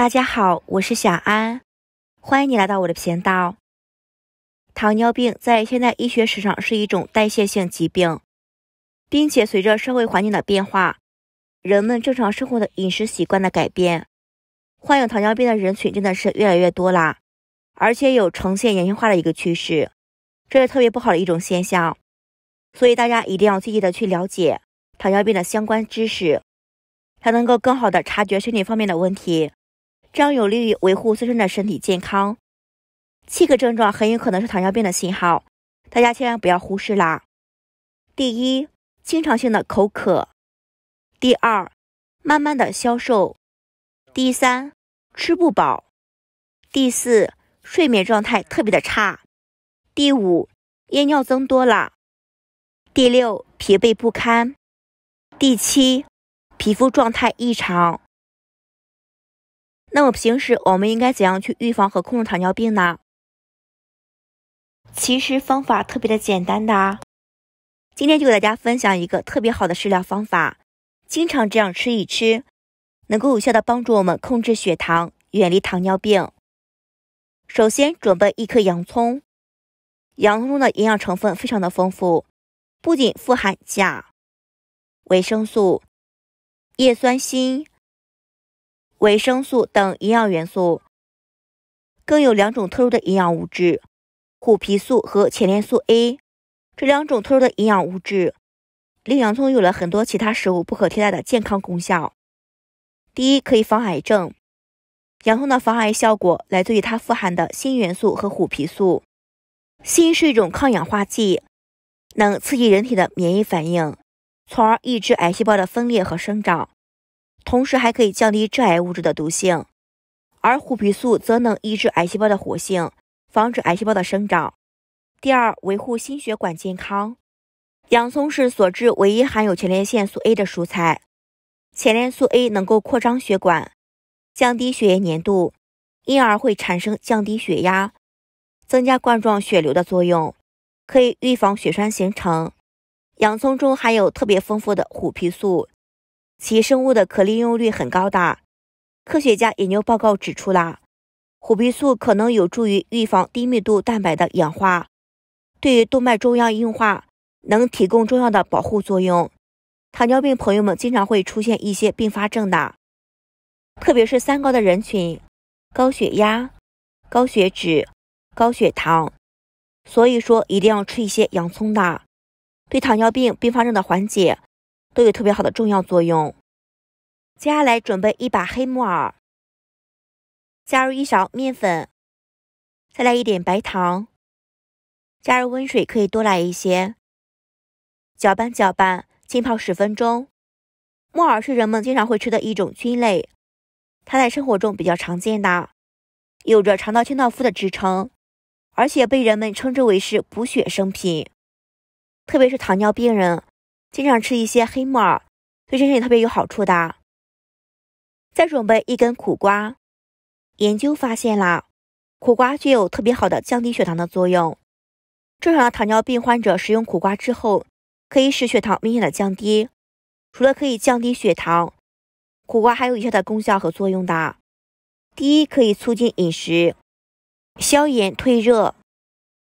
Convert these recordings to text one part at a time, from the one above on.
大家好，我是小安，欢迎你来到我的频道。糖尿病在现代医学史上是一种代谢性疾病，并且随着社会环境的变化，人们正常生活的饮食习惯的改变，患有糖尿病的人群真的是越来越多啦，而且有呈现年轻化的一个趋势，这是特别不好的一种现象。所以大家一定要积极的去了解糖尿病的相关知识，才能够更好的察觉身体方面的问题。这样有利于维护自身的身体健康。七个症状很有可能是糖尿病的信号，大家千万不要忽视啦！第一，经常性的口渴；第二，慢慢的消瘦；第三，吃不饱；第四，睡眠状态特别的差；第五，夜尿增多了；第六，疲惫不堪；第七，皮肤状态异常。那么平时我们应该怎样去预防和控制糖尿病呢？其实方法特别的简单的啊，今天就给大家分享一个特别好的食疗方法，经常这样吃一吃，能够有效的帮助我们控制血糖，远离糖尿病。首先准备一颗洋葱，洋葱中的营养成分非常的丰富，不仅富含钾、维生素、叶酸、锌。维生素等营养元素，更有两种特殊的营养物质——虎皮素和前列素 A。这两种特殊的营养物质，令洋葱有了很多其他食物不可替代的健康功效。第一，可以防癌症。洋葱的防癌效果来自于它富含的锌元素和虎皮素。锌是一种抗氧化剂，能刺激人体的免疫反应，从而抑制癌细胞的分裂和生长。同时还可以降低致癌物质的毒性，而虎皮素则能抑制癌细胞的活性，防止癌细胞的生长。第二，维护心血管健康。洋葱是所致唯一含有前列腺素 A 的蔬菜，前列腺素 A 能够扩张血管，降低血液粘度，因而会产生降低血压、增加冠状血流的作用，可以预防血栓形成。洋葱中含有特别丰富的虎皮素。其生物的可利用率很高的。科学家研究报告指出啦，虎皮素可能有助于预防低密度蛋白的氧化，对于动脉粥样硬化能提供重要的保护作用。糖尿病朋友们经常会出现一些并发症的，特别是三高的人群，高血压、高血脂、高血糖，所以说一定要吃一些洋葱的，对糖尿病并发症的缓解。都有特别好的重要作用。接下来准备一把黑木耳，加入一勺面粉，再来一点白糖，加入温水，可以多来一些，搅拌搅拌，浸泡十分钟。木耳是人们经常会吃的一种菌类，它在生活中比较常见的，有着“肠道清道夫”的支撑，而且被人们称之为是补血圣品，特别是糖尿病人。经常吃一些黑木耳，对身体特别有好处的。再准备一根苦瓜。研究发现啦，苦瓜具有特别好的降低血糖的作用。正常的糖尿病患者食用苦瓜之后，可以使血糖明显的降低。除了可以降低血糖，苦瓜还有以下的功效和作用的。第一，可以促进饮食、消炎退热。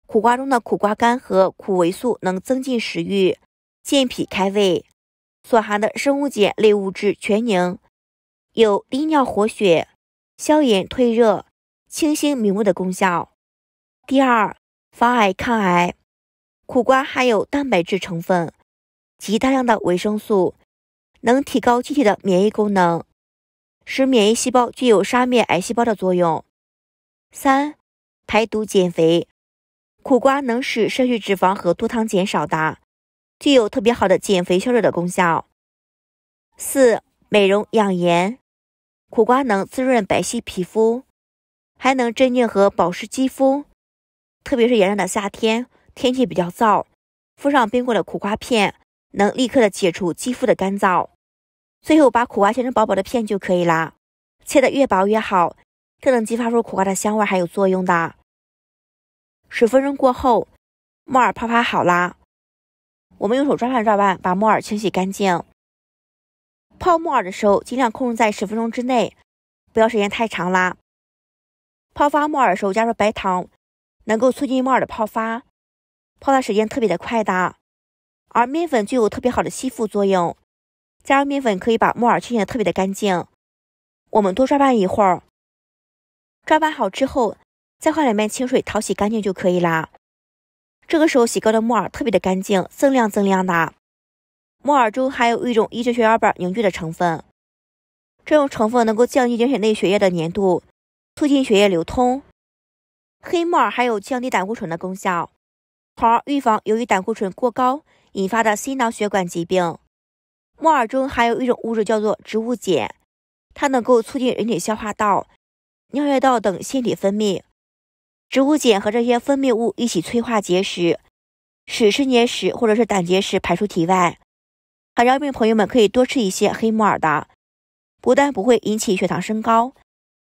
苦瓜中的苦瓜苷和苦维素能增进食欲。健脾开胃，所含的生物碱类物质全宁，有利尿活血、消炎退热、清心明目的功效。第二，防癌抗癌，苦瓜含有蛋白质成分及大量的维生素，能提高机体的免疫功能，使免疫细胞具有杀灭癌细胞的作用。三，排毒减肥，苦瓜能使摄取脂肪和多糖减少的。具有特别好的减肥消肿的功效。四、美容养颜，苦瓜能滋润白皙皮肤，还能镇静和保湿肌肤。特别是炎热的夏天，天气比较燥，敷上冰过的苦瓜片，能立刻的解除肌肤的干燥。最后把苦瓜切成薄薄的片就可以啦，切的越薄越好，更能激发出苦瓜的香味，还有作用的。十分钟过后，木耳泡发好了。我们用手抓拌抓拌，把木耳清洗干净。泡木耳的时候，尽量控制在十分钟之内，不要时间太长啦。泡发木耳的时候加入白糖，能够促进木耳的泡发，泡发时间特别的快的。而面粉具有特别好的吸附作用，加入面粉可以把木耳清洗的特别的干净。我们多抓拌一会儿，抓拌好之后，再换两遍清水淘洗干净就可以啦。这个时候洗过的木耳特别的干净，锃亮锃亮的。木耳中含有一种抑制血小板凝聚的成分，这种成分能够降低人体内血液的粘度，促进血液流通。黑木耳还有降低胆固醇的功效，从而预防由于胆固醇过高引发的心脑血管疾病。木耳中含有一种物质叫做植物碱，它能够促进人体消化道、尿液道等腺体分泌。植物碱和这些分泌物一起催化结石，使肾结石或者是胆结石排出体外。糖尿病朋友们可以多吃一些黑木耳的，不但不会引起血糖升高，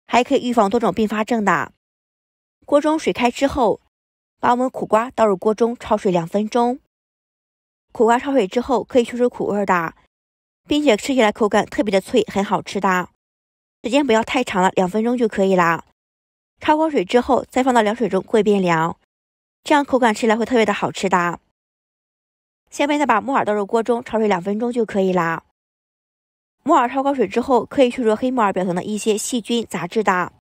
还可以预防多种并发症的。锅中水开之后，把我们苦瓜倒入锅中焯水两分钟。苦瓜焯水之后可以去除苦味的，并且吃起来口感特别的脆，很好吃的。时间不要太长了，两分钟就可以啦。焯好水之后再放到凉水中过一遍凉，这样口感吃起来会特别的好吃的。下面再把木耳倒入锅中焯水两分钟就可以啦。木耳焯好水之后可以去除黑木耳表层的一些细菌杂质的，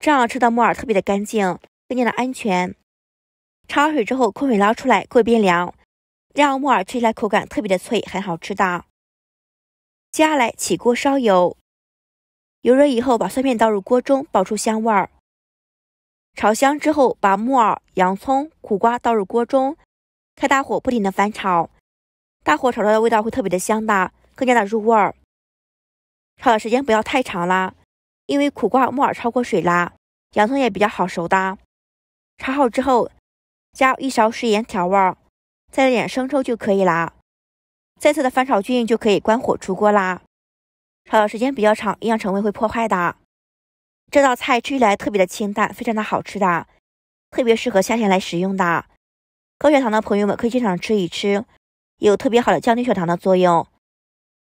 这样吃到木耳特别的干净，更加的安全。焯好水之后控水捞出来过一遍凉，这样木耳吃起来口感特别的脆，很好吃的。接下来起锅烧油，油热以后把蒜片倒入锅中爆出香味儿。炒香之后，把木耳、洋葱、苦瓜倒入锅中，开大火不停的翻炒，大火炒出来的味道会特别的香的，更加的入味。炒的时间不要太长啦，因为苦瓜、木耳焯过水啦，洋葱也比较好熟的。炒好之后，加一勺食盐调味，再来点生抽就可以啦。再次的翻炒均匀就可以关火出锅啦。炒的时间比较长，营养成分会破坏的。这道菜吃起来特别的清淡，非常的好吃的，特别适合夏天来食用的。高血糖的朋友们可以经常吃一吃，有特别好的降低血糖的作用，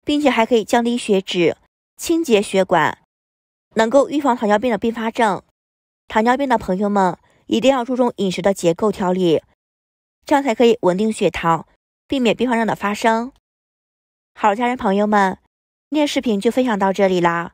并且还可以降低血脂、清洁血管，能够预防糖尿病的并发症。糖尿病的朋友们一定要注重饮食的结构调理，这样才可以稳定血糖，避免并发症的发生。好，家人朋友们，今天视频就分享到这里啦。